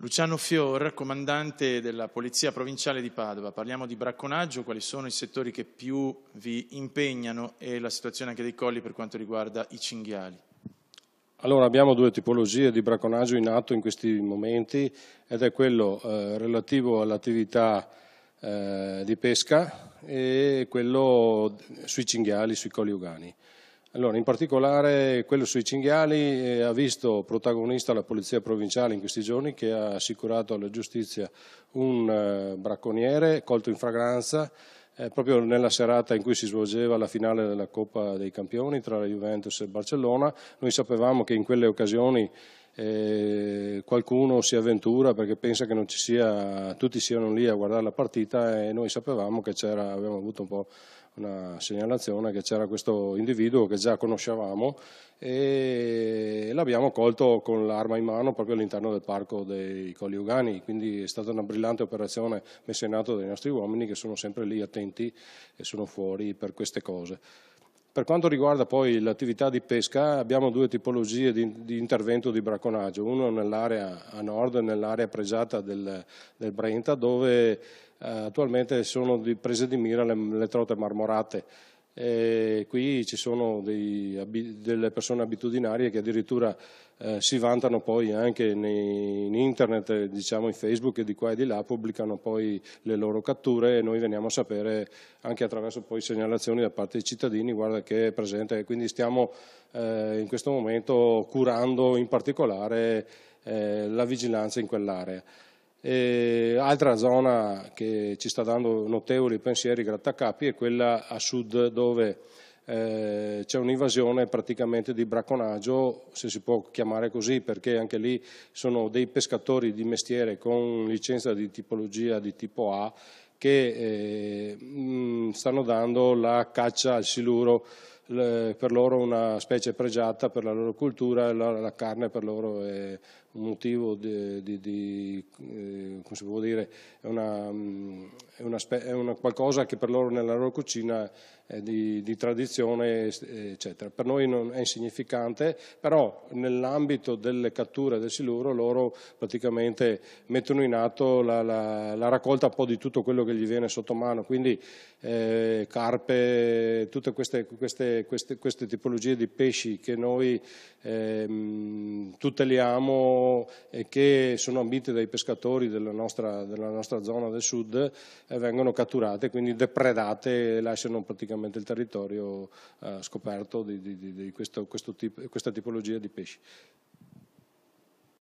Luciano Fior, comandante della Polizia Provinciale di Padova. Parliamo di bracconaggio, quali sono i settori che più vi impegnano e la situazione anche dei colli per quanto riguarda i cinghiali? Allora abbiamo due tipologie di bracconaggio in atto in questi momenti ed è quello eh, relativo all'attività eh, di pesca e quello sui cinghiali, sui colli ugani. Allora, in particolare quello sui cinghiali eh, ha visto protagonista la Polizia Provinciale in questi giorni che ha assicurato alla giustizia un eh, bracconiere colto in fragranza eh, proprio nella serata in cui si svolgeva la finale della Coppa dei Campioni tra la Juventus e Barcellona. Noi sapevamo che in quelle occasioni eh, qualcuno si avventura perché pensa che sia, tutti siano lì a guardare la partita e noi sapevamo che c'era, abbiamo avuto un po' una segnalazione che c'era questo individuo che già conoscevamo e l'abbiamo colto con l'arma in mano proprio all'interno del parco dei Colli Ugani, quindi è stata una brillante operazione messa in atto dai nostri uomini che sono sempre lì attenti e sono fuori per queste cose. Per quanto riguarda poi l'attività di pesca, abbiamo due tipologie di, di intervento di bracconaggio, uno nell'area a nord, nell'area pregiata del, del Brenta, dove eh, attualmente sono di prese di mira le, le trote marmorate. Eh, qui ci sono dei, delle persone abitudinarie che addirittura eh, si vantano poi anche nei, in internet, diciamo in Facebook e di qua e di là, pubblicano poi le loro catture e noi veniamo a sapere anche attraverso poi segnalazioni da parte dei cittadini, guarda che è presente, quindi stiamo eh, in questo momento curando in particolare eh, la vigilanza in quell'area. E altra zona che ci sta dando notevoli pensieri grattacapi è quella a sud dove eh, c'è un'invasione praticamente di bracconaggio, se si può chiamare così, perché anche lì sono dei pescatori di mestiere con licenza di tipologia di tipo A che eh, mm, stanno dando la caccia al siluro, per loro una specie pregiata per la loro cultura, la, la carne per loro è un motivo di, di, di eh, come si può dire, è, una, mm, è, una, è una qualcosa che per loro nella loro cucina è di, di tradizione, eccetera. Per noi non è insignificante, però nell'ambito delle catture del siluro loro praticamente mettono in atto la, la, la raccolta un po' di tutto quello che gli viene sotto mano, quindi eh, carpe, tutte queste, queste, queste, queste, tipologie di pesci che noi eh, tuteliamo e che sono ambite dai pescatori della nostra, della nostra zona del sud eh, vengono catturate, quindi depredate e lasciano praticamente il territorio eh, scoperto di, di, di questo, questo tipo, questa tipologia di pesci.